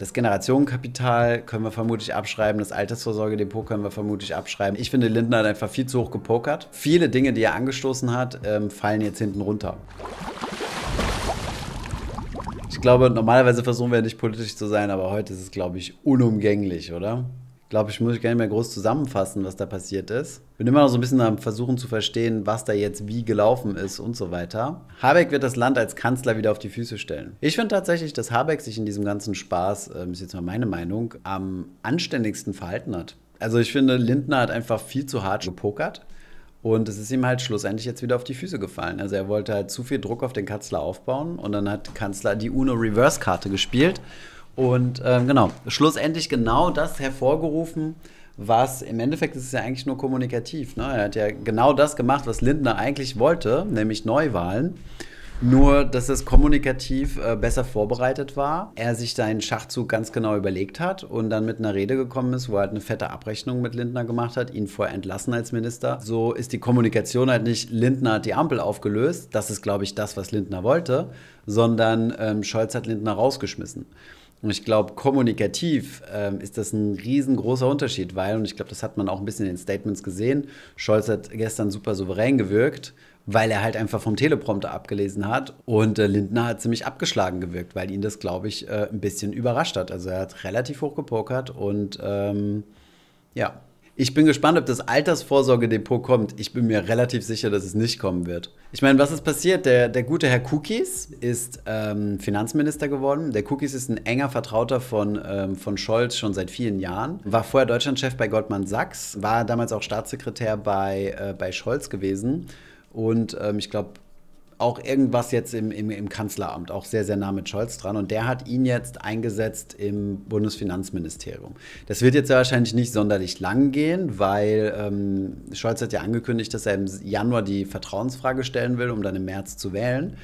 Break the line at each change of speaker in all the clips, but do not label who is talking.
Das Generationenkapital können wir vermutlich abschreiben, das Altersvorsorgedepot können wir vermutlich abschreiben. Ich finde, Lindner hat einfach viel zu hoch gepokert. Viele Dinge, die er angestoßen hat, ähm, fallen jetzt hinten runter. Ich glaube, normalerweise versuchen wir nicht politisch zu sein, aber heute ist es, glaube ich, unumgänglich, oder? glaube ich, muss ich gar nicht mehr groß zusammenfassen, was da passiert ist. Bin immer noch so ein bisschen am Versuchen zu verstehen, was da jetzt wie gelaufen ist und so weiter. Habeck wird das Land als Kanzler wieder auf die Füße stellen. Ich finde tatsächlich, dass Habeck sich in diesem ganzen Spaß, äh, ist jetzt mal meine Meinung, am anständigsten verhalten hat. Also ich finde, Lindner hat einfach viel zu hart gepokert. Und es ist ihm halt schlussendlich jetzt wieder auf die Füße gefallen. Also er wollte halt zu viel Druck auf den Kanzler aufbauen und dann hat Kanzler die UNO-Reverse-Karte gespielt und ähm, genau, schlussendlich genau das hervorgerufen, was im Endeffekt ist es ja eigentlich nur kommunikativ. Ne? Er hat ja genau das gemacht, was Lindner eigentlich wollte, nämlich Neuwahlen. Nur, dass es kommunikativ äh, besser vorbereitet war, er sich seinen Schachzug ganz genau überlegt hat und dann mit einer Rede gekommen ist, wo er halt eine fette Abrechnung mit Lindner gemacht hat, ihn vorher entlassen als Minister. So ist die Kommunikation halt nicht, Lindner hat die Ampel aufgelöst, das ist, glaube ich, das, was Lindner wollte, sondern ähm, Scholz hat Lindner rausgeschmissen. Und ich glaube, kommunikativ ähm, ist das ein riesengroßer Unterschied, weil, und ich glaube, das hat man auch ein bisschen in den Statements gesehen, Scholz hat gestern super souverän gewirkt, weil er halt einfach vom Teleprompter abgelesen hat. Und äh, Lindner hat ziemlich abgeschlagen gewirkt, weil ihn das, glaube ich, äh, ein bisschen überrascht hat. Also er hat relativ hoch gepokert und ähm, ja, ich bin gespannt, ob das Altersvorsorgedepot kommt. Ich bin mir relativ sicher, dass es nicht kommen wird. Ich meine, was ist passiert? Der, der gute Herr Cookies ist ähm, Finanzminister geworden. Der Cookies ist ein enger Vertrauter von, ähm, von Scholz schon seit vielen Jahren. War vorher Deutschlandchef bei Goldman Sachs, war damals auch Staatssekretär bei, äh, bei Scholz gewesen. Und ähm, ich glaube, auch irgendwas jetzt im, im, im Kanzleramt, auch sehr, sehr nah mit Scholz dran. Und der hat ihn jetzt eingesetzt im Bundesfinanzministerium. Das wird jetzt ja wahrscheinlich nicht sonderlich lang gehen, weil ähm, Scholz hat ja angekündigt, dass er im Januar die Vertrauensfrage stellen will, um dann im März zu wählen.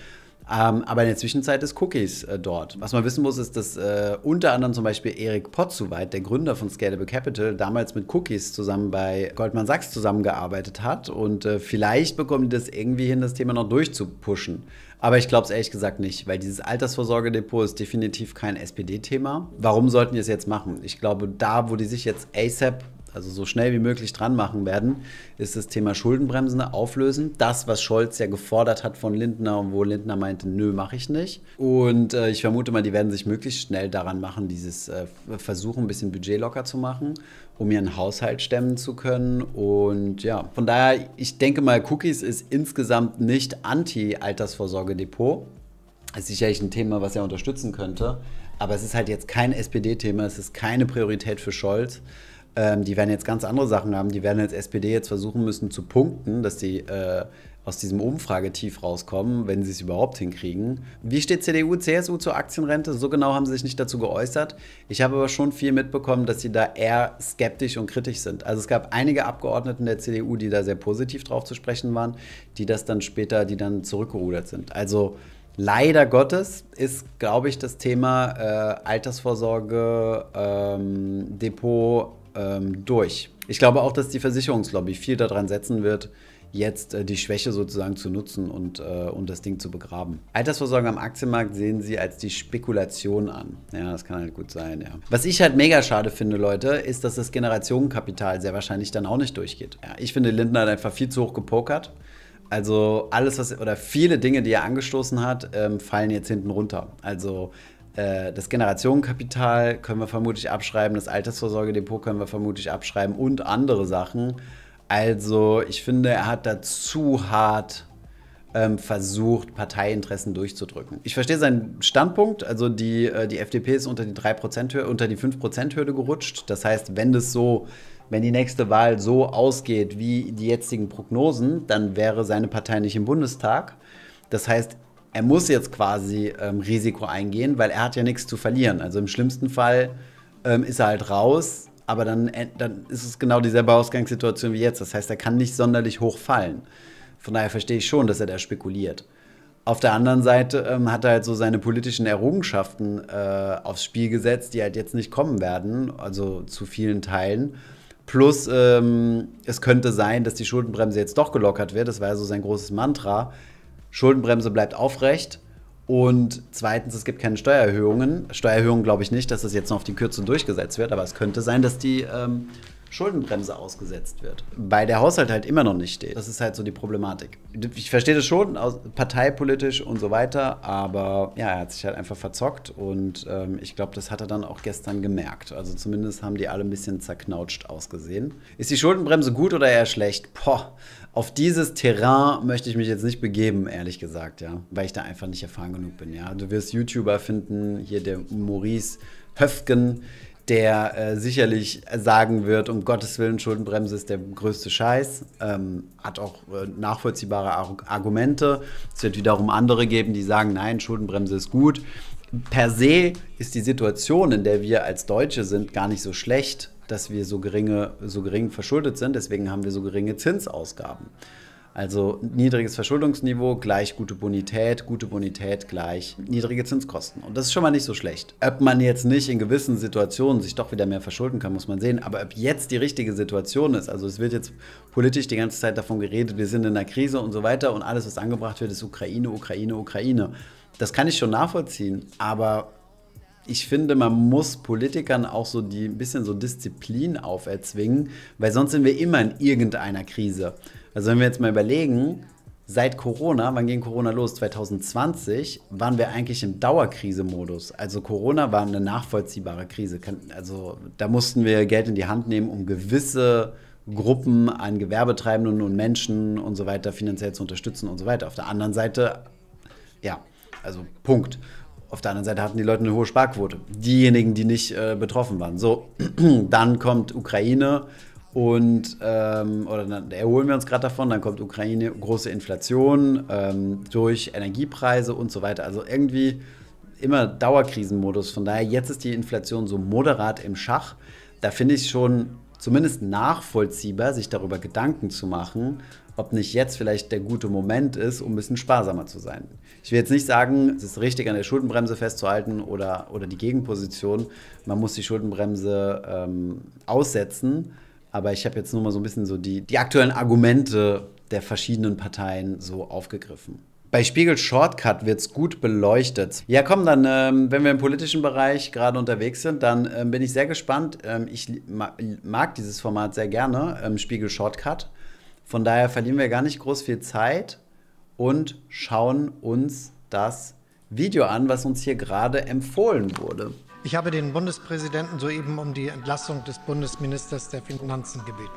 Ähm, aber in der Zwischenzeit ist Cookies äh, dort. Was man wissen muss, ist, dass äh, unter anderem zum Beispiel Erik Potzowait, der Gründer von Scalable Capital, damals mit Cookies zusammen bei Goldman Sachs zusammengearbeitet hat. Und äh, vielleicht bekommen die das irgendwie hin, das Thema noch durchzupushen. Aber ich glaube es ehrlich gesagt nicht, weil dieses Altersvorsorgedepot ist definitiv kein SPD-Thema. Warum sollten die es jetzt machen? Ich glaube, da, wo die sich jetzt ASAP also so schnell wie möglich dran machen werden, ist das Thema Schuldenbremsen auflösen. Das, was Scholz ja gefordert hat von Lindner und wo Lindner meinte, nö, mache ich nicht. Und äh, ich vermute mal, die werden sich möglichst schnell daran machen, dieses äh, Versuchen, ein bisschen Budget locker zu machen, um ihren Haushalt stemmen zu können. Und ja, von daher, ich denke mal, Cookies ist insgesamt nicht Anti-Altersvorsorge-Depot. Ist sicherlich ein Thema, was er unterstützen könnte. Aber es ist halt jetzt kein SPD-Thema, es ist keine Priorität für Scholz. Ähm, die werden jetzt ganz andere Sachen haben. Die werden als SPD jetzt versuchen müssen zu punkten, dass sie äh, aus diesem Umfragetief rauskommen, wenn sie es überhaupt hinkriegen. Wie steht CDU, CSU zur Aktienrente? So genau haben sie sich nicht dazu geäußert. Ich habe aber schon viel mitbekommen, dass sie da eher skeptisch und kritisch sind. Also es gab einige Abgeordneten der CDU, die da sehr positiv drauf zu sprechen waren, die das dann später, die dann zurückgerudert sind. Also leider Gottes ist, glaube ich, das Thema äh, Altersvorsorge, ähm, Depot, ähm, durch. Ich glaube auch, dass die Versicherungslobby viel daran setzen wird, jetzt äh, die Schwäche sozusagen zu nutzen und, äh, und das Ding zu begraben. Altersvorsorge am Aktienmarkt sehen sie als die Spekulation an. Ja, das kann halt gut sein, ja. Was ich halt mega schade finde, Leute, ist, dass das Generationenkapital sehr wahrscheinlich dann auch nicht durchgeht. Ja, ich finde, Lindner hat einfach viel zu hoch gepokert. Also alles, was oder viele Dinge, die er angestoßen hat, ähm, fallen jetzt hinten runter. Also äh, das Generationenkapital können wir vermutlich abschreiben, das Altersvorsorgedepot können wir vermutlich abschreiben und andere Sachen. Also ich finde, er hat da zu hart ähm, versucht, Parteiinteressen durchzudrücken. Ich verstehe seinen Standpunkt. Also die, äh, die FDP ist unter die 3%-Hürde, unter die 5%-Hürde gerutscht. Das heißt, wenn das so, wenn die nächste Wahl so ausgeht wie die jetzigen Prognosen, dann wäre seine Partei nicht im Bundestag. Das heißt, er muss jetzt quasi ähm, Risiko eingehen, weil er hat ja nichts zu verlieren. Also im schlimmsten Fall ähm, ist er halt raus, aber dann, äh, dann ist es genau dieselbe Ausgangssituation wie jetzt. Das heißt, er kann nicht sonderlich hoch fallen. Von daher verstehe ich schon, dass er da spekuliert. Auf der anderen Seite ähm, hat er halt so seine politischen Errungenschaften äh, aufs Spiel gesetzt, die halt jetzt nicht kommen werden, also zu vielen Teilen. Plus, ähm, es könnte sein, dass die Schuldenbremse jetzt doch gelockert wird. Das war ja so sein großes Mantra. Schuldenbremse bleibt aufrecht. Und zweitens, es gibt keine Steuererhöhungen. Steuererhöhungen glaube ich nicht, dass das jetzt noch auf die Kürzung durchgesetzt wird, aber es könnte sein, dass die ähm, Schuldenbremse ausgesetzt wird. Weil der Haushalt halt immer noch nicht steht. Das ist halt so die Problematik. Ich verstehe das schon, parteipolitisch und so weiter, aber ja, er hat sich halt einfach verzockt und ähm, ich glaube, das hat er dann auch gestern gemerkt. Also zumindest haben die alle ein bisschen zerknautscht ausgesehen. Ist die Schuldenbremse gut oder eher schlecht? Poh, auf dieses Terrain möchte ich mich jetzt nicht begeben, ehrlich gesagt, ja, weil ich da einfach nicht erfahren genug bin, ja. Du wirst YouTuber finden, hier der Maurice Höfgen, der äh, sicherlich sagen wird, um Gottes Willen, Schuldenbremse ist der größte Scheiß, ähm, hat auch äh, nachvollziehbare Ar Argumente. Es wird wiederum andere geben, die sagen, nein, Schuldenbremse ist gut. Per se ist die Situation, in der wir als Deutsche sind, gar nicht so schlecht, dass wir so, geringe, so gering verschuldet sind. Deswegen haben wir so geringe Zinsausgaben. Also niedriges Verschuldungsniveau gleich gute Bonität, gute Bonität gleich niedrige Zinskosten. Und das ist schon mal nicht so schlecht. Ob man jetzt nicht in gewissen Situationen sich doch wieder mehr verschulden kann, muss man sehen. Aber ob jetzt die richtige Situation ist, also es wird jetzt politisch die ganze Zeit davon geredet, wir sind in einer Krise und so weiter und alles, was angebracht wird, ist Ukraine, Ukraine, Ukraine. Das kann ich schon nachvollziehen, aber ich finde, man muss Politikern auch so die, ein bisschen so Disziplin auferzwingen, weil sonst sind wir immer in irgendeiner Krise. Also wenn wir jetzt mal überlegen, seit Corona, wann ging Corona los? 2020 waren wir eigentlich im Dauerkrise-Modus. Also Corona war eine nachvollziehbare Krise. Also da mussten wir Geld in die Hand nehmen, um gewisse Gruppen an Gewerbetreibenden und Menschen und so weiter finanziell zu unterstützen und so weiter. Auf der anderen Seite, ja, also Punkt. Auf der anderen Seite hatten die Leute eine hohe Sparquote. Diejenigen, die nicht äh, betroffen waren. So, dann kommt Ukraine, und ähm, oder dann erholen wir uns gerade davon, dann kommt Ukraine, große Inflation ähm, durch Energiepreise und so weiter. Also irgendwie immer Dauerkrisenmodus. Von daher, jetzt ist die Inflation so moderat im Schach. Da finde ich schon zumindest nachvollziehbar, sich darüber Gedanken zu machen, ob nicht jetzt vielleicht der gute Moment ist, um ein bisschen sparsamer zu sein. Ich will jetzt nicht sagen, es ist richtig, an der Schuldenbremse festzuhalten oder, oder die Gegenposition. Man muss die Schuldenbremse ähm, aussetzen. Aber ich habe jetzt nur mal so ein bisschen so die, die aktuellen Argumente der verschiedenen Parteien so aufgegriffen. Bei Spiegel Shortcut wird es gut beleuchtet. Ja, komm, dann, ähm, wenn wir im politischen Bereich gerade unterwegs sind, dann ähm, bin ich sehr gespannt. Ähm, ich ma mag dieses Format sehr gerne, ähm, Spiegel Shortcut. Von daher verlieren wir gar nicht groß viel Zeit und schauen uns das Video an, was uns hier gerade empfohlen wurde.
Ich habe den
Bundespräsidenten soeben um die Entlassung des Bundesministers der Finanzen gebeten.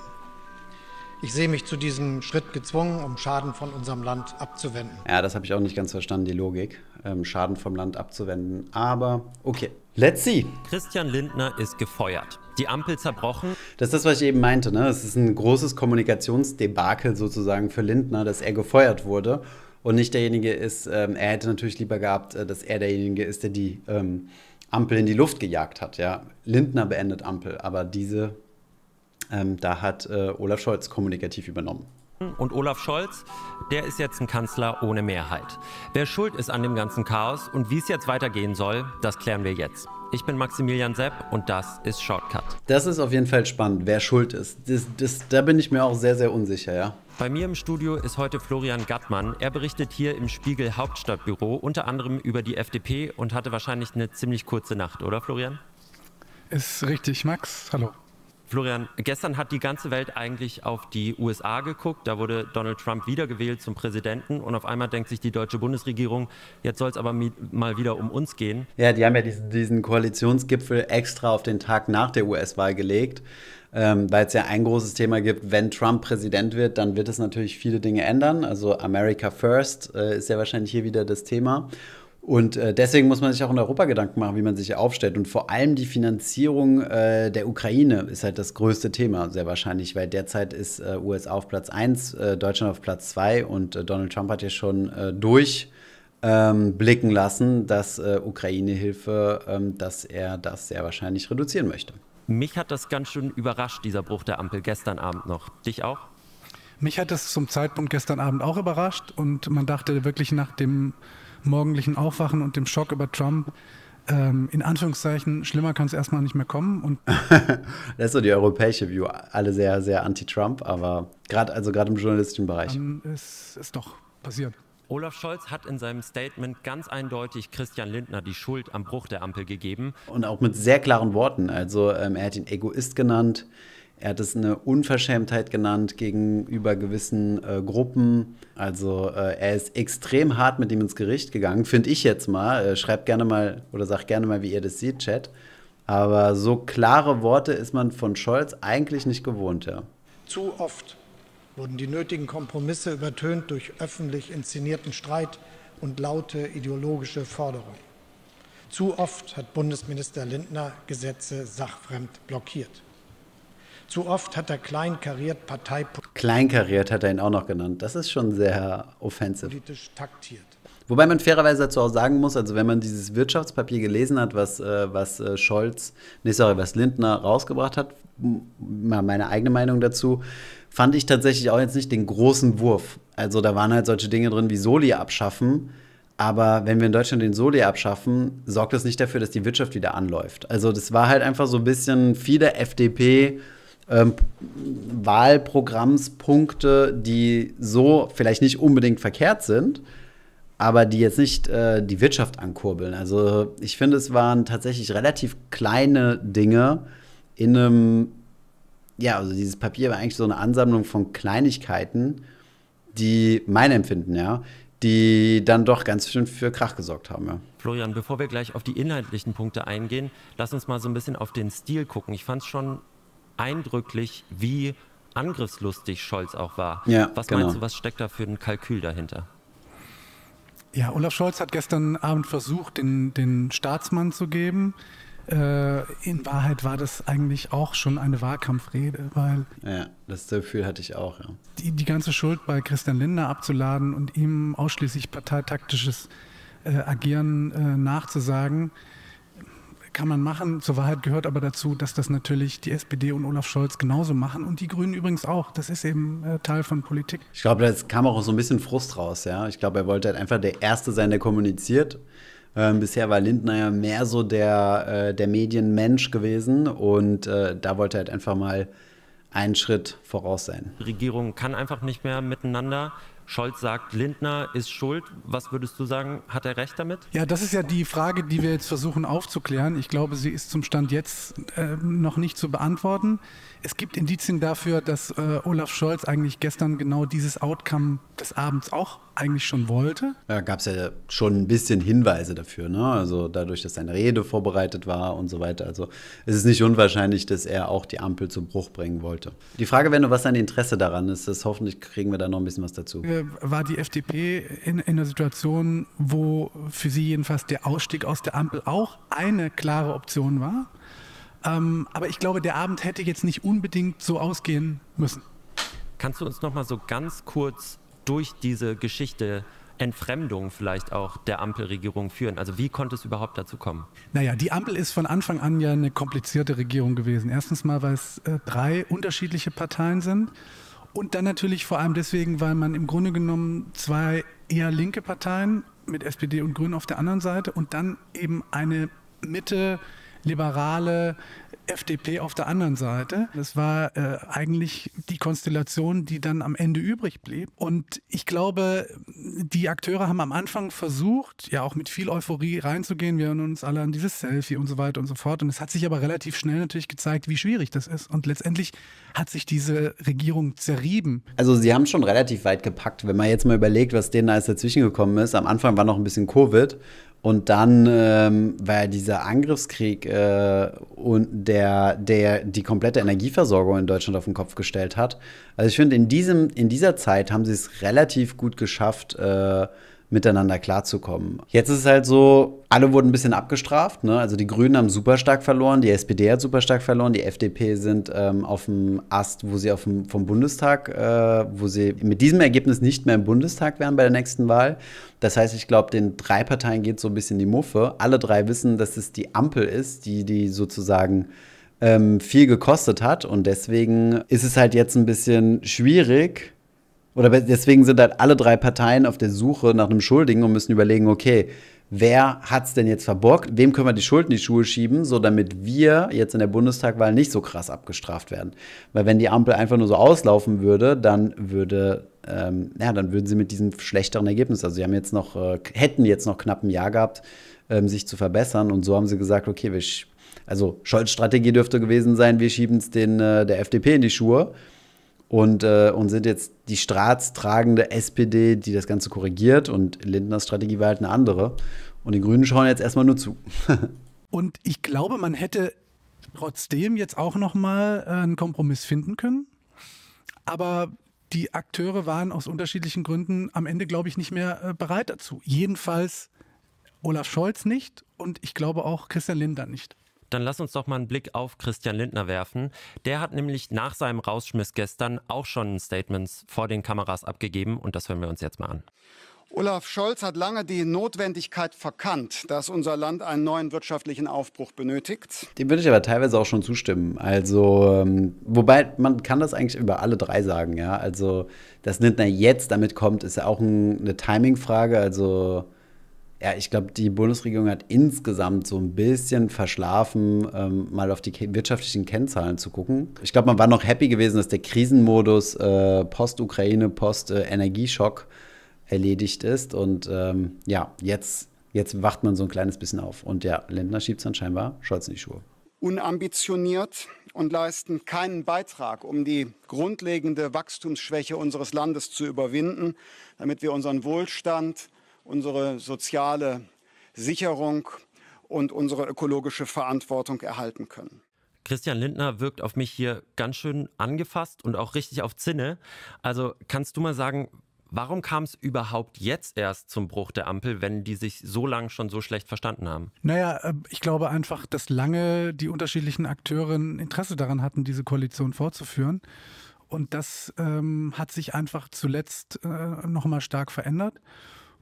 Ich sehe mich zu diesem Schritt gezwungen, um Schaden von unserem Land abzuwenden.
Ja, das habe ich auch nicht ganz verstanden, die Logik. Ähm, Schaden vom Land abzuwenden.
Aber okay. Let's see. Christian Lindner ist gefeuert. Die Ampel zerbrochen.
Das ist das, was ich eben meinte. Ne? Es ist ein großes Kommunikationsdebakel sozusagen für Lindner, dass er gefeuert wurde und nicht derjenige ist. Ähm, er hätte natürlich lieber gehabt, äh, dass er derjenige ist, der die. Ähm, Ampel in die Luft gejagt hat. Ja? Lindner beendet Ampel, aber diese, ähm, da hat äh, Olaf Scholz
kommunikativ übernommen. Und Olaf Scholz, der ist jetzt ein Kanzler ohne Mehrheit. Wer schuld ist an dem ganzen Chaos und wie es jetzt weitergehen soll, das klären wir jetzt. Ich bin Maximilian Sepp und das ist Shortcut.
Das ist auf jeden Fall spannend, wer schuld ist. Das, das, da bin ich mir auch sehr, sehr unsicher, ja.
Bei mir im Studio ist heute Florian Gattmann. Er berichtet hier im Spiegel Hauptstadtbüro unter anderem über die FDP und hatte wahrscheinlich eine ziemlich kurze Nacht, oder Florian?
Ist richtig, Max. Hallo.
Florian, gestern hat die ganze Welt eigentlich auf die USA geguckt. Da wurde Donald Trump wiedergewählt zum Präsidenten und auf einmal denkt sich die deutsche Bundesregierung, jetzt soll es aber mal wieder um uns gehen.
Ja, die haben ja diesen, diesen Koalitionsgipfel extra auf den Tag nach der US-Wahl gelegt. Ähm, weil es ja ein großes Thema gibt, wenn Trump Präsident wird, dann wird es natürlich viele Dinge ändern. Also America First äh, ist ja wahrscheinlich hier wieder das Thema. Und äh, deswegen muss man sich auch in Europa Gedanken machen, wie man sich aufstellt. Und vor allem die Finanzierung äh, der Ukraine ist halt das größte Thema, sehr wahrscheinlich, weil derzeit ist äh, USA auf Platz 1, äh, Deutschland auf Platz 2 und äh, Donald Trump hat ja schon äh, durch ähm, blicken lassen, dass äh, Ukraine-Hilfe, ähm, dass er das sehr wahrscheinlich
reduzieren möchte. Mich hat das ganz schön überrascht, dieser Bruch der Ampel gestern Abend noch. Dich auch?
Mich hat das zum Zeitpunkt gestern Abend auch überrascht und man dachte wirklich nach dem morgendlichen Aufwachen und dem Schock über Trump ähm, in Anführungszeichen, schlimmer kann es erstmal nicht mehr kommen. Und
das ist so die europäische View, alle sehr, sehr anti-Trump, aber gerade also im journalistischen Bereich.
Dann ist es doch passiert. Olaf Scholz hat in seinem Statement ganz eindeutig Christian Lindner die Schuld am Bruch der Ampel gegeben. Und auch mit sehr klaren
Worten. Also ähm, er hat ihn Egoist genannt. Er hat es eine Unverschämtheit genannt gegenüber gewissen äh, Gruppen. Also äh, er ist extrem hart mit ihm ins Gericht gegangen, finde ich jetzt mal. Äh, schreibt gerne mal oder sagt gerne mal, wie ihr das seht, Chat. Aber so klare Worte ist man von Scholz eigentlich nicht gewohnt, ja.
Zu oft wurden die nötigen Kompromisse übertönt durch öffentlich inszenierten Streit und laute ideologische Forderungen. Zu oft hat Bundesminister Lindner Gesetze sachfremd blockiert. Zu oft hat er kleinkariert Parteipolitik.
Kleinkariert hat er ihn auch noch genannt. Das ist schon sehr offensiv.
Politisch taktiert.
Wobei man fairerweise dazu auch sagen muss, also wenn man dieses Wirtschaftspapier gelesen hat, was, äh, was äh, Scholz, nee, sorry, was Lindner rausgebracht hat, meine eigene Meinung dazu, fand ich tatsächlich auch jetzt nicht den großen Wurf. Also da waren halt solche Dinge drin wie Soli abschaffen. Aber wenn wir in Deutschland den Soli abschaffen, sorgt das nicht dafür, dass die Wirtschaft wieder anläuft. Also das war halt einfach so ein bisschen viele FDP- ähm, Wahlprogrammspunkte, die so vielleicht nicht unbedingt verkehrt sind, aber die jetzt nicht äh, die Wirtschaft ankurbeln. Also ich finde, es waren tatsächlich relativ kleine Dinge in einem, ja, also dieses Papier war eigentlich so eine Ansammlung von Kleinigkeiten, die mein Empfinden, ja, die dann doch ganz schön für Krach gesorgt haben. Ja.
Florian, bevor wir gleich auf die inhaltlichen Punkte eingehen, lass uns mal so ein bisschen auf den Stil gucken. Ich fand es schon eindrücklich, wie angriffslustig Scholz auch war. Ja, was genau. meinst du, was steckt da für ein Kalkül dahinter?
Ja, Olaf Scholz hat gestern Abend versucht, den, den Staatsmann zu geben. Äh, in Wahrheit war das eigentlich auch schon eine Wahlkampfrede, weil.
Ja, das Gefühl hatte ich auch, ja.
Die, die ganze Schuld bei Christian Lindner abzuladen und ihm ausschließlich parteitaktisches äh, Agieren äh, nachzusagen, kann man machen. Zur Wahrheit gehört aber dazu, dass das natürlich die SPD und Olaf Scholz genauso machen und die Grünen übrigens auch. Das ist eben äh, Teil von Politik.
Ich glaube, da kam auch so ein bisschen Frust raus. Ja, ich glaube, er wollte halt einfach der Erste sein, der kommuniziert. Ähm, bisher war Lindner ja mehr so der, äh, der Medienmensch gewesen und äh, da wollte er halt einfach mal einen Schritt voraus sein.
Die Regierung kann einfach nicht mehr miteinander. Scholz sagt, Lindner ist schuld. Was würdest du sagen? Hat er recht damit? Ja,
das ist ja die Frage, die wir jetzt versuchen aufzuklären. Ich glaube, sie ist zum Stand jetzt äh, noch nicht zu beantworten. Es gibt Indizien dafür, dass äh, Olaf Scholz eigentlich gestern genau dieses Outcome des Abends auch eigentlich schon wollte.
Ja, gab es ja schon ein bisschen Hinweise dafür, ne? Also dadurch, dass seine Rede vorbereitet war und so weiter. Also es ist nicht unwahrscheinlich, dass er auch die Ampel zum Bruch bringen wollte. Die Frage wäre nur, was sein Interesse daran ist. Das hoffentlich kriegen wir da noch ein bisschen was dazu.
Ja äh, war die FDP in, in einer Situation, wo für sie jedenfalls der Ausstieg aus der Ampel auch eine klare Option war. Ähm, aber ich glaube, der Abend hätte jetzt nicht unbedingt so ausgehen müssen.
Kannst du uns noch mal so ganz kurz durch diese Geschichte Entfremdung vielleicht auch der Ampelregierung führen? Also wie konnte es überhaupt dazu kommen?
Naja, die Ampel ist von Anfang an ja eine komplizierte Regierung gewesen. Erstens mal, weil es äh, drei unterschiedliche Parteien sind. Und dann natürlich vor allem deswegen, weil man im Grunde genommen zwei eher linke Parteien mit SPD und Grünen auf der anderen Seite und dann eben eine Mitte, liberale, FDP auf der anderen Seite. Das war äh, eigentlich die Konstellation, die dann am Ende übrig blieb. Und ich glaube, die Akteure haben am Anfang versucht, ja auch mit viel Euphorie reinzugehen. Wir erinnern uns alle an dieses Selfie und so weiter und so fort. Und es hat sich aber relativ schnell natürlich gezeigt, wie schwierig das ist. Und letztendlich hat sich diese Regierung zerrieben.
Also sie haben schon relativ weit gepackt, wenn man jetzt mal überlegt, was denen da jetzt dazwischen gekommen ist. Am Anfang war noch ein bisschen Covid und dann ähm, war dieser Angriffskrieg äh, und der, der die komplette Energieversorgung in Deutschland auf den Kopf gestellt hat. Also ich finde, in, diesem, in dieser Zeit haben sie es relativ gut geschafft, äh, miteinander klarzukommen. Jetzt ist es halt so, alle wurden ein bisschen abgestraft. Ne? Also die Grünen haben super stark verloren, die SPD hat super stark verloren, die FDP sind ähm, auf dem Ast, wo sie auf dem, vom Bundestag, äh, wo sie mit diesem Ergebnis nicht mehr im Bundestag wären bei der nächsten Wahl. Das heißt, ich glaube, den drei Parteien geht so ein bisschen die Muffe. Alle drei wissen, dass es die Ampel ist, die die sozusagen ähm, viel gekostet hat. Und deswegen ist es halt jetzt ein bisschen schwierig, oder deswegen sind halt alle drei Parteien auf der Suche nach einem Schuldigen und müssen überlegen, okay, wer hat es denn jetzt verbockt? Wem können wir die Schuld in die Schuhe schieben, so damit wir jetzt in der Bundestagwahl nicht so krass abgestraft werden? Weil wenn die Ampel einfach nur so auslaufen würde, dann würde ähm, ja, dann würden sie mit diesem schlechteren Ergebnis, also sie haben jetzt noch, äh, hätten jetzt noch knapp ein Jahr gehabt, ähm, sich zu verbessern. Und so haben sie gesagt, okay, wir, also Scholz-Strategie dürfte gewesen sein, wir schieben es äh, der FDP in die Schuhe und, äh, und sind jetzt die staatstragende SPD, die das Ganze korrigiert. Und Lindners Strategie war halt eine andere. Und die Grünen schauen jetzt erstmal nur zu.
und ich glaube, man hätte trotzdem jetzt auch nochmal äh, einen Kompromiss finden können. Aber die Akteure waren aus unterschiedlichen Gründen am Ende, glaube ich, nicht mehr äh, bereit dazu. Jedenfalls Olaf Scholz nicht und ich glaube auch Christian Lindner nicht
dann lass uns doch mal einen Blick auf Christian Lindner werfen. Der hat nämlich nach seinem Rausschmiss gestern auch schon Statements vor den Kameras abgegeben und das hören wir uns jetzt mal an.
Olaf Scholz hat lange die Notwendigkeit verkannt, dass unser Land einen neuen wirtschaftlichen Aufbruch benötigt. Dem würde ich aber teilweise auch schon zustimmen. Also, ähm, wobei man kann das eigentlich über alle drei sagen, ja. Also, dass Lindner jetzt damit kommt, ist ja auch eine Timingfrage. Also, ja, ich glaube, die Bundesregierung hat insgesamt so ein bisschen verschlafen, ähm, mal auf die wirtschaftlichen Kennzahlen zu gucken. Ich glaube, man war noch happy gewesen, dass der Krisenmodus äh, Post-Ukraine, Post-Energieschock erledigt ist. Und ähm, ja, jetzt, jetzt wacht man so ein kleines bisschen auf. Und ja, Lindner schiebt es dann scheinbar Scholz in die Schuhe. Unambitioniert und leisten keinen Beitrag, um die grundlegende Wachstumsschwäche unseres Landes zu überwinden, damit wir unseren Wohlstand, unsere soziale Sicherung und unsere ökologische Verantwortung erhalten können.
Christian Lindner wirkt auf mich hier ganz schön angefasst und auch richtig auf Zinne. Also kannst du mal sagen, Warum kam es überhaupt jetzt erst zum Bruch der Ampel, wenn die sich so lange schon so schlecht verstanden haben?
Naja, äh, ich glaube einfach, dass lange die unterschiedlichen Akteure ein Interesse daran hatten, diese Koalition fortzuführen. Und das ähm, hat sich einfach zuletzt äh, nochmal stark verändert.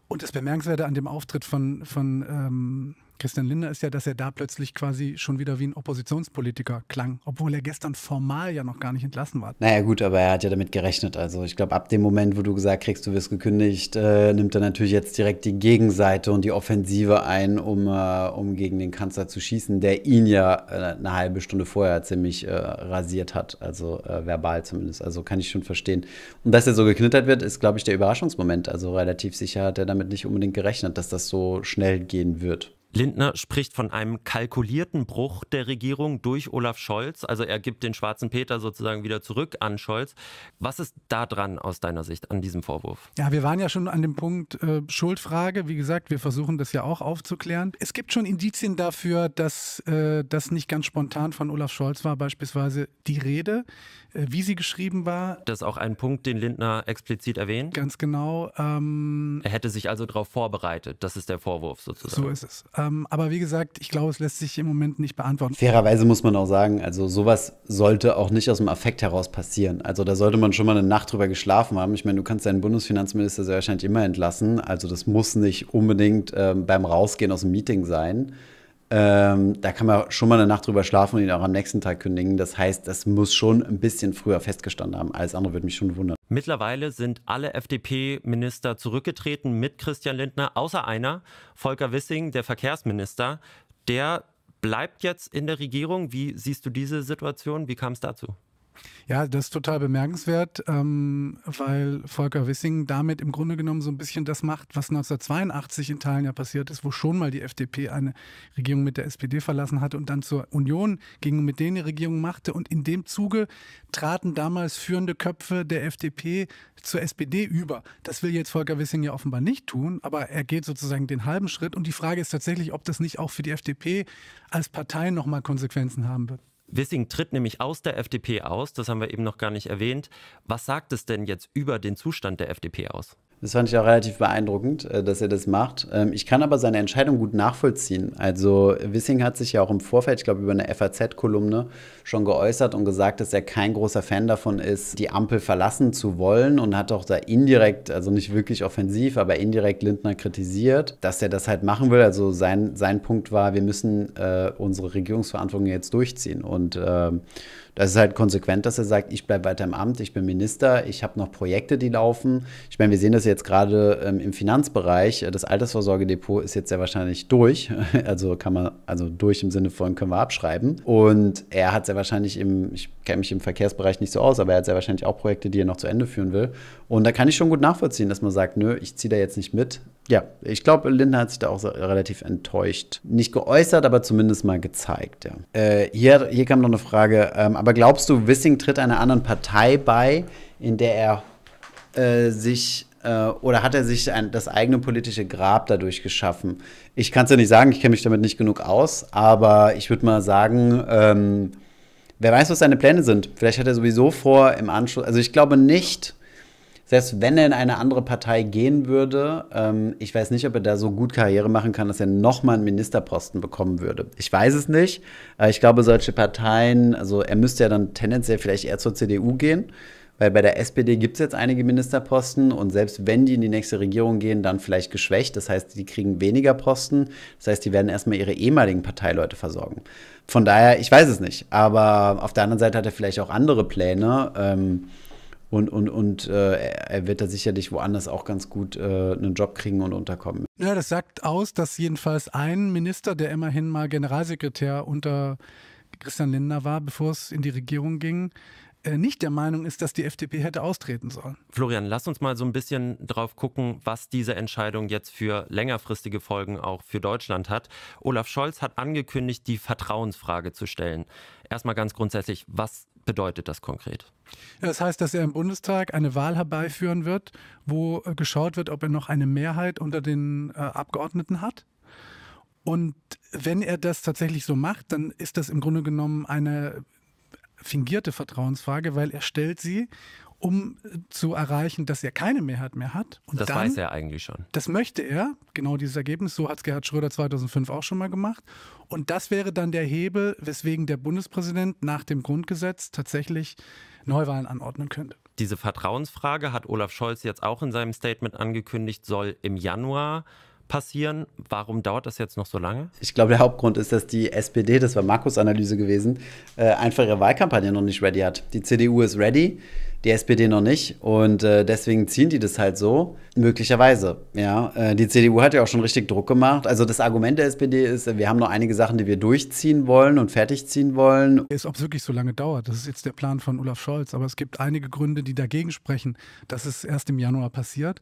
Und das Bemerkenswerte an dem Auftritt von, von ähm, Christian Lindner ist ja, dass er da plötzlich quasi schon wieder wie ein Oppositionspolitiker klang, obwohl er gestern formal ja noch gar nicht entlassen war.
Naja gut, aber er hat ja damit gerechnet. Also ich glaube, ab dem Moment, wo du gesagt kriegst, du wirst gekündigt, äh, nimmt er natürlich jetzt direkt die Gegenseite und die Offensive ein, um, äh, um gegen den Kanzler zu schießen, der ihn ja äh, eine halbe Stunde vorher ziemlich äh, rasiert hat, also äh, verbal zumindest. Also kann ich schon verstehen. Und dass er so geknittert wird, ist, glaube ich, der Überraschungsmoment. Also relativ sicher hat er damit nicht unbedingt gerechnet, dass das so schnell gehen wird.
Lindner spricht von einem kalkulierten Bruch der Regierung durch Olaf Scholz. Also er gibt den schwarzen Peter sozusagen wieder zurück an Scholz. Was ist da dran aus deiner Sicht an diesem Vorwurf?
Ja, wir waren ja schon an dem Punkt äh, Schuldfrage. Wie gesagt, wir versuchen das ja auch aufzuklären. Es gibt schon Indizien dafür, dass äh, das nicht ganz spontan von Olaf Scholz war, beispielsweise die Rede. Äh, wie sie geschrieben war.
Das ist auch ein Punkt, den Lindner explizit erwähnt. Ganz genau.
Ähm,
er hätte sich also darauf vorbereitet. Das ist der Vorwurf sozusagen. So ist
es. Ähm, aber wie gesagt, ich glaube, es lässt sich im Moment nicht beantworten. Fairerweise muss
man auch sagen, also sowas sollte auch nicht aus dem Affekt heraus passieren. Also da sollte man schon mal eine Nacht drüber geschlafen haben. Ich meine, du kannst deinen Bundesfinanzminister sehr wahrscheinlich immer entlassen. Also das muss nicht unbedingt ähm, beim Rausgehen aus dem Meeting sein. Ähm, da kann man schon mal eine Nacht drüber schlafen und ihn auch am nächsten Tag kündigen. Das heißt, das muss schon ein bisschen früher festgestanden haben. Alles andere würde mich schon wundern.
Mittlerweile sind alle FDP-Minister zurückgetreten mit Christian Lindner, außer einer, Volker Wissing, der Verkehrsminister. Der bleibt jetzt in der Regierung. Wie siehst du diese Situation? Wie kam es dazu?
Ja, das ist total bemerkenswert, ähm, weil Volker Wissing damit im Grunde genommen so ein bisschen das macht, was 1982 in Teilen ja passiert ist, wo schon mal die FDP eine Regierung mit der SPD verlassen hatte und dann zur Union ging und mit denen die Regierung machte. Und in dem Zuge traten damals führende Köpfe der FDP zur SPD über. Das will jetzt Volker Wissing ja offenbar nicht tun, aber er geht sozusagen den halben Schritt. Und die Frage ist tatsächlich, ob das nicht auch für die FDP als Partei nochmal Konsequenzen haben
wird. Wissing tritt nämlich aus der FDP aus, das haben wir eben noch gar nicht erwähnt. Was sagt es denn jetzt über den Zustand der FDP aus?
Das fand ich auch relativ beeindruckend, äh, dass er das macht. Ähm, ich kann aber seine Entscheidung gut nachvollziehen. Also Wissing hat sich ja auch im Vorfeld, ich glaube, über eine FAZ-Kolumne schon geäußert und gesagt, dass er kein großer Fan davon ist, die Ampel verlassen zu wollen und hat auch da indirekt, also nicht wirklich offensiv, aber indirekt Lindner kritisiert, dass er das halt machen will. Also sein, sein Punkt war, wir müssen äh, unsere Regierungsverantwortung jetzt durchziehen und äh, das ist halt konsequent, dass er sagt, ich bleibe weiter im Amt, ich bin Minister, ich habe noch Projekte, die laufen. Ich meine, wir sehen das jetzt gerade ähm, im Finanzbereich. Das Altersvorsorgedepot ist jetzt sehr wahrscheinlich durch. Also kann man, also durch im Sinne von können wir abschreiben. Und er hat sehr wahrscheinlich im, ich kenne mich im Verkehrsbereich nicht so aus, aber er hat sehr wahrscheinlich auch Projekte, die er noch zu Ende führen will. Und da kann ich schon gut nachvollziehen, dass man sagt, nö, ich ziehe da jetzt nicht mit. Ja, ich glaube, Linda hat sich da auch so relativ enttäuscht. Nicht geäußert, aber zumindest mal gezeigt. Ja. Äh, hier, hier kam noch eine Frage, ähm, aber aber glaubst du, Wissing tritt einer anderen Partei bei, in der er äh, sich äh, oder hat er sich ein, das eigene politische Grab dadurch geschaffen? Ich kann es ja nicht sagen, ich kenne mich damit nicht genug aus, aber ich würde mal sagen, ähm, wer weiß, was seine Pläne sind. Vielleicht hat er sowieso vor, im Anschluss, also ich glaube nicht, selbst wenn er in eine andere Partei gehen würde, ähm, ich weiß nicht, ob er da so gut Karriere machen kann, dass er nochmal einen Ministerposten bekommen würde. Ich weiß es nicht. Äh, ich glaube, solche Parteien, also er müsste ja dann tendenziell vielleicht eher zur CDU gehen. Weil bei der SPD gibt es jetzt einige Ministerposten und selbst wenn die in die nächste Regierung gehen, dann vielleicht geschwächt. Das heißt, die kriegen weniger Posten. Das heißt, die werden erstmal ihre ehemaligen Parteileute versorgen. Von daher, ich weiß es nicht. Aber auf der anderen Seite hat er vielleicht auch andere Pläne. Ähm, und, und, und äh, er wird da sicherlich woanders auch ganz gut äh, einen Job kriegen und unterkommen.
Ja, das sagt aus, dass jedenfalls ein Minister, der immerhin mal Generalsekretär unter Christian Lindner war, bevor es in die Regierung ging, äh, nicht der Meinung ist, dass die FDP hätte austreten sollen.
Florian, lass uns mal so ein bisschen drauf gucken, was diese Entscheidung jetzt für längerfristige Folgen auch für Deutschland hat. Olaf Scholz hat angekündigt, die Vertrauensfrage zu stellen. Erstmal ganz grundsätzlich, was bedeutet das konkret?
Das heißt, dass er im Bundestag eine Wahl herbeiführen wird, wo äh, geschaut wird, ob er noch eine Mehrheit unter den äh, Abgeordneten hat. Und wenn er das tatsächlich so macht, dann ist das im Grunde genommen eine fingierte Vertrauensfrage, weil er stellt sie um äh, zu erreichen, dass er keine Mehrheit mehr hat.
Und das dann, weiß er eigentlich schon.
Das möchte er, genau dieses Ergebnis. So hat es Gerhard Schröder 2005 auch schon mal gemacht. Und das wäre dann der Hebel, weswegen der Bundespräsident nach dem Grundgesetz tatsächlich Neuwahlen anordnen könnte.
Diese Vertrauensfrage hat Olaf Scholz jetzt auch in seinem Statement angekündigt, soll im Januar passieren. Warum dauert das jetzt noch so lange?
Ich glaube, der Hauptgrund ist, dass die SPD, das war Markus Analyse gewesen, äh, einfach ihre Wahlkampagne noch nicht ready hat. Die CDU ist ready die SPD noch nicht. Und äh, deswegen ziehen die das halt so, möglicherweise. Ja, äh, die CDU hat ja auch schon richtig Druck gemacht. Also das Argument der SPD ist, äh, wir haben noch einige Sachen, die wir durchziehen wollen und fertigziehen wollen.
Ist, ob es wirklich so lange dauert. Das ist jetzt der Plan von Olaf Scholz. Aber es gibt einige Gründe, die dagegen sprechen. dass es erst im Januar passiert.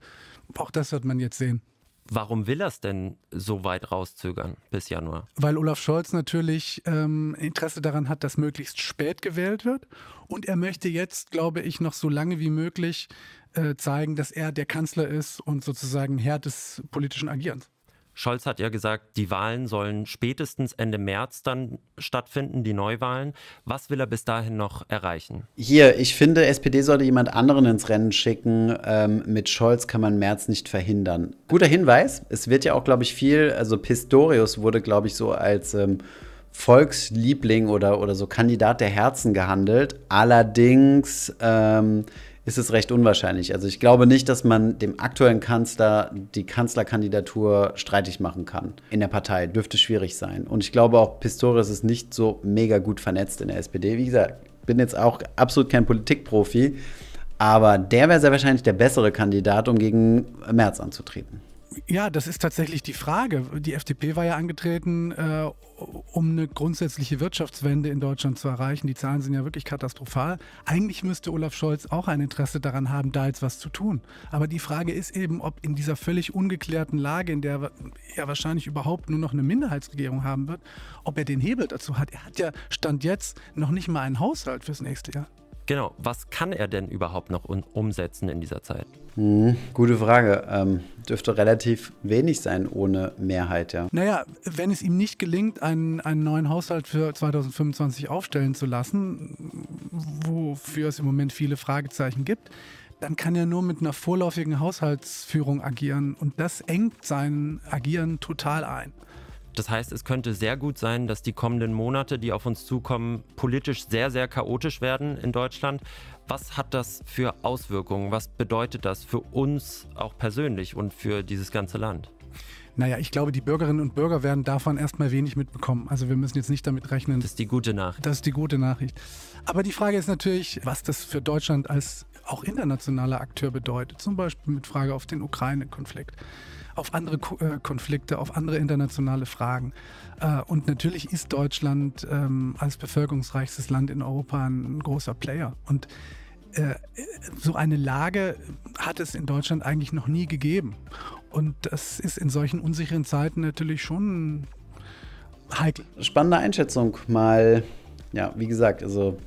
Auch das wird man jetzt sehen.
Warum will er es denn so weit rauszögern bis Januar?
Weil Olaf Scholz natürlich ähm, Interesse daran hat, dass möglichst spät gewählt wird. Und er möchte jetzt, glaube ich, noch so lange wie möglich äh, zeigen, dass er der Kanzler ist und sozusagen Herr des politischen Agierens.
Scholz hat ja gesagt, die Wahlen sollen spätestens Ende März dann stattfinden, die Neuwahlen. Was will er bis dahin noch erreichen?
Hier, ich finde, SPD sollte jemand anderen ins Rennen schicken. Ähm, mit Scholz kann man März nicht verhindern. Guter Hinweis. Es wird ja auch, glaube ich, viel, also Pistorius wurde, glaube ich, so als ähm, Volksliebling oder, oder so Kandidat der Herzen gehandelt. Allerdings ähm, ist es recht unwahrscheinlich. Also ich glaube nicht, dass man dem aktuellen Kanzler die Kanzlerkandidatur streitig machen kann. In der Partei dürfte schwierig sein. Und ich glaube auch, Pistorius ist nicht so mega gut vernetzt in der SPD. Wie gesagt, bin jetzt auch absolut kein Politikprofi. Aber der wäre sehr wahrscheinlich der bessere Kandidat, um gegen Merz anzutreten.
Ja, das ist tatsächlich die Frage. Die FDP war ja angetreten, äh, um eine grundsätzliche Wirtschaftswende in Deutschland zu erreichen. Die Zahlen sind ja wirklich katastrophal. Eigentlich müsste Olaf Scholz auch ein Interesse daran haben, da jetzt was zu tun. Aber die Frage ist eben, ob in dieser völlig ungeklärten Lage, in der er wahrscheinlich überhaupt nur noch eine Minderheitsregierung haben wird, ob er den Hebel dazu hat. Er hat ja Stand jetzt noch nicht mal einen Haushalt fürs nächste Jahr.
Genau, was kann er denn überhaupt noch umsetzen in dieser Zeit? Hm, gute Frage. Ähm, dürfte relativ wenig sein ohne
Mehrheit, ja. Naja,
wenn es ihm nicht gelingt, einen, einen neuen Haushalt für 2025 aufstellen zu lassen, wofür es im Moment viele Fragezeichen gibt, dann kann er nur mit einer vorläufigen Haushaltsführung agieren und das engt sein Agieren total ein.
Das heißt, es könnte sehr gut sein, dass die kommenden Monate, die auf uns zukommen, politisch sehr, sehr chaotisch werden in Deutschland. Was hat das für Auswirkungen? Was bedeutet das für uns auch persönlich und für dieses ganze Land?
Naja, ich glaube, die Bürgerinnen und Bürger werden davon erstmal wenig mitbekommen. Also wir müssen jetzt nicht damit rechnen. Das ist die gute Nachricht. Das ist die gute Nachricht. Aber die Frage ist natürlich, was das für Deutschland als auch internationaler Akteur bedeutet. Zum Beispiel mit Frage auf den Ukraine-Konflikt auf andere Ko äh, Konflikte, auf andere internationale Fragen. Äh, und natürlich ist Deutschland ähm, als bevölkerungsreichstes Land in Europa ein, großer Player. Und äh, so eine Lage hat es in Deutschland eigentlich noch nie gegeben. Und das ist in solchen unsicheren Zeiten natürlich schon
heikel. Spannende Einschätzung. Mal, ja, wie gesagt, also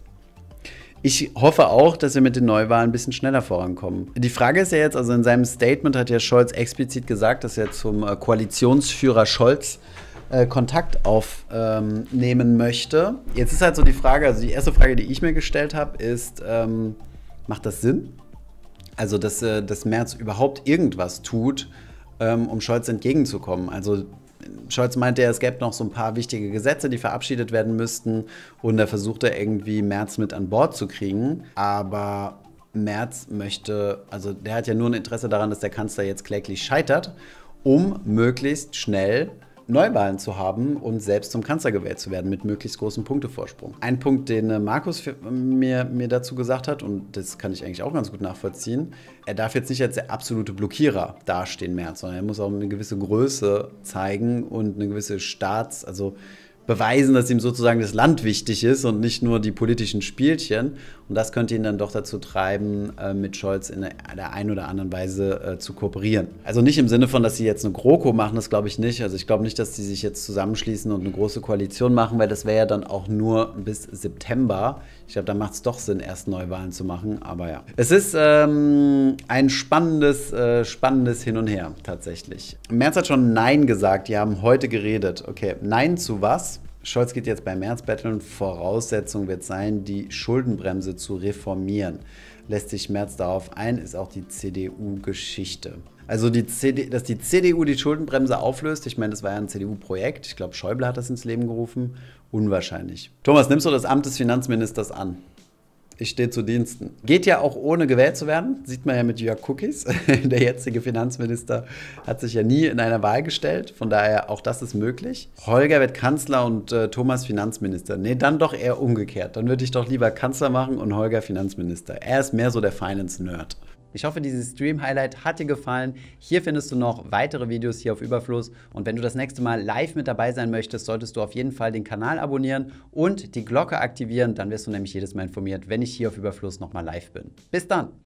ich hoffe auch, dass wir mit den Neuwahlen ein bisschen schneller vorankommen. Die Frage ist ja jetzt, also in seinem Statement hat ja Scholz explizit gesagt, dass er zum äh, Koalitionsführer Scholz äh, Kontakt aufnehmen ähm, möchte. Jetzt ist halt so die Frage, also die erste Frage, die ich mir gestellt habe, ist, ähm, macht das Sinn? Also, dass, äh, dass Merz überhaupt irgendwas tut, ähm, um Scholz entgegenzukommen. Also Scholz meinte ja, es gäbe noch so ein paar wichtige Gesetze, die verabschiedet werden müssten. Und da versucht er irgendwie Merz mit an Bord zu kriegen. Aber Merz möchte, also der hat ja nur ein Interesse daran, dass der Kanzler jetzt kläglich scheitert, um möglichst schnell Neuwahlen zu haben und selbst zum Kanzler gewählt zu werden mit möglichst großem Punktevorsprung. Ein Punkt, den äh, Markus äh, mir, mir dazu gesagt hat, und das kann ich eigentlich auch ganz gut nachvollziehen, er darf jetzt nicht als der absolute Blockierer dastehen, Merz, sondern er muss auch eine gewisse Größe zeigen und eine gewisse Staats-, also beweisen, dass ihm sozusagen das Land wichtig ist und nicht nur die politischen Spielchen. Und das könnte ihn dann doch dazu treiben, äh, mit Scholz in der einen oder anderen Weise äh, zu kooperieren. Also nicht im Sinne von, dass sie jetzt eine GroKo machen, das glaube ich nicht. Also ich glaube nicht, dass sie sich jetzt zusammenschließen und eine große Koalition machen, weil das wäre ja dann auch nur bis September. Ich glaube, da macht es doch Sinn, erst Neuwahlen zu machen. Aber ja, es ist ähm, ein spannendes, äh, spannendes Hin und Her tatsächlich. Merz hat schon Nein gesagt. Die haben heute geredet. Okay, Nein zu was? Scholz geht jetzt bei Merz betteln. Voraussetzung wird sein, die Schuldenbremse zu reformieren. Lässt sich Merz darauf ein, ist auch die CDU-Geschichte. Also, die CD, dass die CDU die Schuldenbremse auflöst, ich meine, das war ja ein CDU-Projekt. Ich glaube, Schäuble hat das ins Leben gerufen. Unwahrscheinlich. Thomas, nimmst du das Amt des Finanzministers an? Ich stehe zu Diensten. Geht ja auch ohne gewählt zu werden. Sieht man ja mit Jörg Cookies. Der jetzige Finanzminister hat sich ja nie in einer Wahl gestellt. Von daher, auch das ist möglich. Holger wird Kanzler und äh, Thomas Finanzminister. Nee, dann doch eher umgekehrt. Dann würde ich doch lieber Kanzler machen und Holger Finanzminister. Er ist mehr so der Finance-Nerd. Ich hoffe, dieses Stream-Highlight hat dir gefallen. Hier findest du noch weitere Videos hier auf Überfluss. Und wenn du das nächste Mal live mit dabei sein möchtest, solltest du auf jeden Fall den Kanal abonnieren und die Glocke aktivieren. Dann wirst du nämlich jedes Mal informiert, wenn ich hier auf Überfluss nochmal live bin. Bis dann!